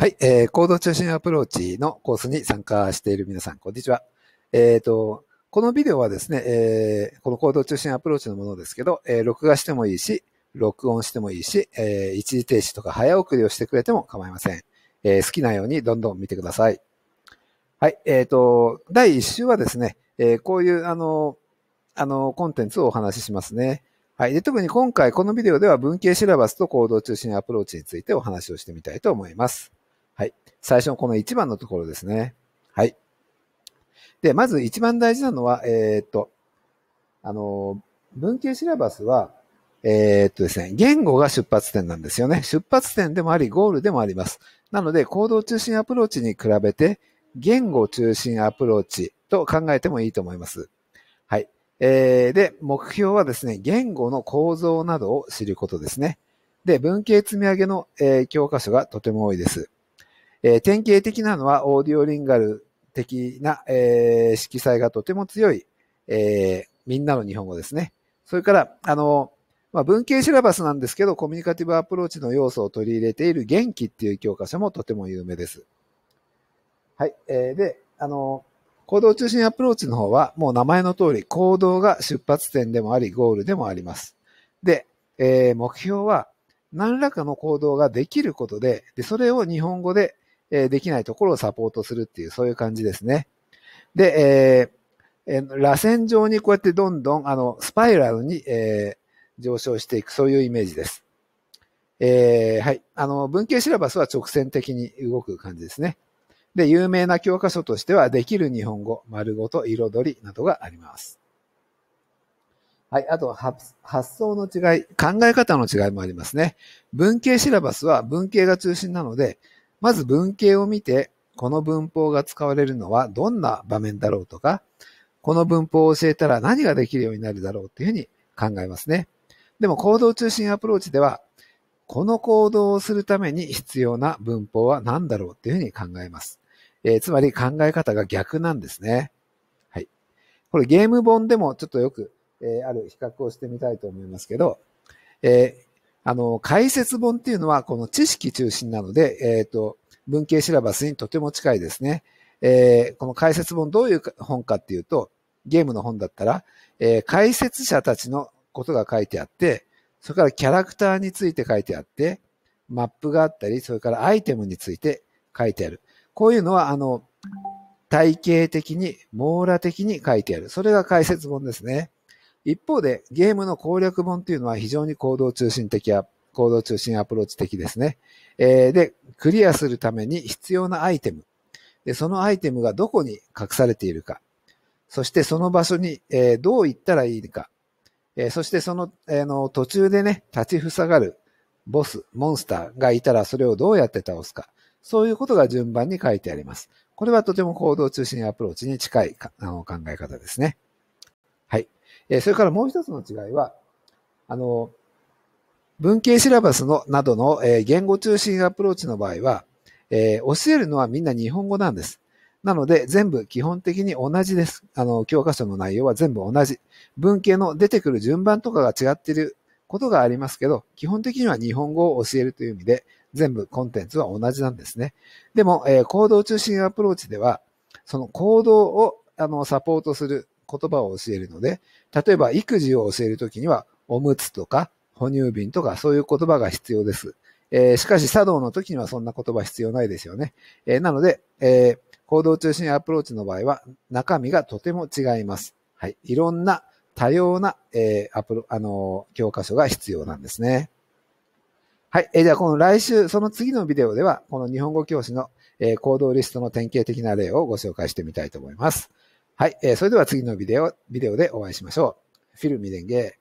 はい、えー、行動中心アプローチのコースに参加している皆さん、こんにちは。えっ、ー、と、このビデオはですね、えー、この行動中心アプローチのものですけど、えー、録画してもいいし、録音してもいいし、えー、一時停止とか早送りをしてくれても構いません。えー、好きなようにどんどん見てください。はい、えっ、ー、と、第1週はですね、えー、こういうあの、あの、コンテンツをお話ししますね。はい。で、特に今回このビデオでは文系シラバスと行動中心アプローチについてお話をしてみたいと思います。はい。最初のこの1番のところですね。はい。で、まず一番大事なのは、えー、っと、あの、文系シラバスは、えー、っとですね、言語が出発点なんですよね。出発点でもあり、ゴールでもあります。なので、行動中心アプローチに比べて、言語中心アプローチと考えてもいいと思います。はい。えー、で、目標はですね、言語の構造などを知ることですね。で、文系積み上げの、えー、教科書がとても多いです。え典型的なのはオーディオリンガル的な、え色彩がとても強い、えみんなの日本語ですね。それから、あの、まあ、文系シラバスなんですけど、コミュニカティブアプローチの要素を取り入れている元気っていう教科書もとても有名です。はい。えー、で、あの、行動中心アプローチの方は、もう名前の通り、行動が出発点でもあり、ゴールでもあります。で、えー、目標は、何らかの行動ができることで、で、それを日本語で、えできないところをサポートするっていう、そういう感じですね。で、えー、えー、螺旋状にこうやってどんどん、あの、スパイラルに、えー、上昇していく、そういうイメージです。えー、はい。あの、文系シラバスは直線的に動く感じですね。で、有名な教科書としては、できる日本語、丸ごと、彩りなどがあります。はい。あと、発想の違い、考え方の違いもありますね。文系シラバスは文系が中心なので、まず文型を見て、この文法が使われるのはどんな場面だろうとか、この文法を教えたら何ができるようになるだろうっていうふうに考えますね。でも行動中心アプローチでは、この行動をするために必要な文法は何だろうっていうふうに考えます。えー、つまり考え方が逆なんですね。はい。これゲーム本でもちょっとよく、えー、ある比較をしてみたいと思いますけど、えーあの、解説本っていうのは、この知識中心なので、えっ、ー、と、文系シラバスにとても近いですね。えー、この解説本どういう本かっていうと、ゲームの本だったら、えー、解説者たちのことが書いてあって、それからキャラクターについて書いてあって、マップがあったり、それからアイテムについて書いてある。こういうのは、あの、体系的に、網羅的に書いてある。それが解説本ですね。一方で、ゲームの攻略本というのは非常に行動中心的や、行動中心アプローチ的ですね。えー、で、クリアするために必要なアイテム。で、そのアイテムがどこに隠されているか。そしてその場所に、えー、どう行ったらいいか。えー、そしてその、えー、の途中でね、立ち塞がるボス、モンスターがいたらそれをどうやって倒すか。そういうことが順番に書いてあります。これはとても行動中心アプローチに近いあの考え方ですね。えそれからもう一つの違いは、あの、文系シラバスの、などの、え言語中心アプローチの場合は、え教えるのはみんな日本語なんです。なので、全部基本的に同じです。あの、教科書の内容は全部同じ。文系の出てくる順番とかが違っていることがありますけど、基本的には日本語を教えるという意味で、全部コンテンツは同じなんですね。でも、えー、行動中心アプローチでは、その行動をあのサポートする言葉を教えるので、例えば育児を教えるときには、おむつとか、哺乳瓶とか、そういう言葉が必要です。えー、しかし、茶道の時にはそんな言葉必要ないですよね。えー、なので、えー、行動中心アプローチの場合は、中身がとても違います。はい。いろんな多様な、えー、アプロ、あのー、教科書が必要なんですね。はい。えー、じゃあ、この来週、その次のビデオでは、この日本語教師の、えー、行動リストの典型的な例をご紹介してみたいと思います。はい、えー、それでは次のビデオ、ビデオでお会いしましょう。フィルミレンゲ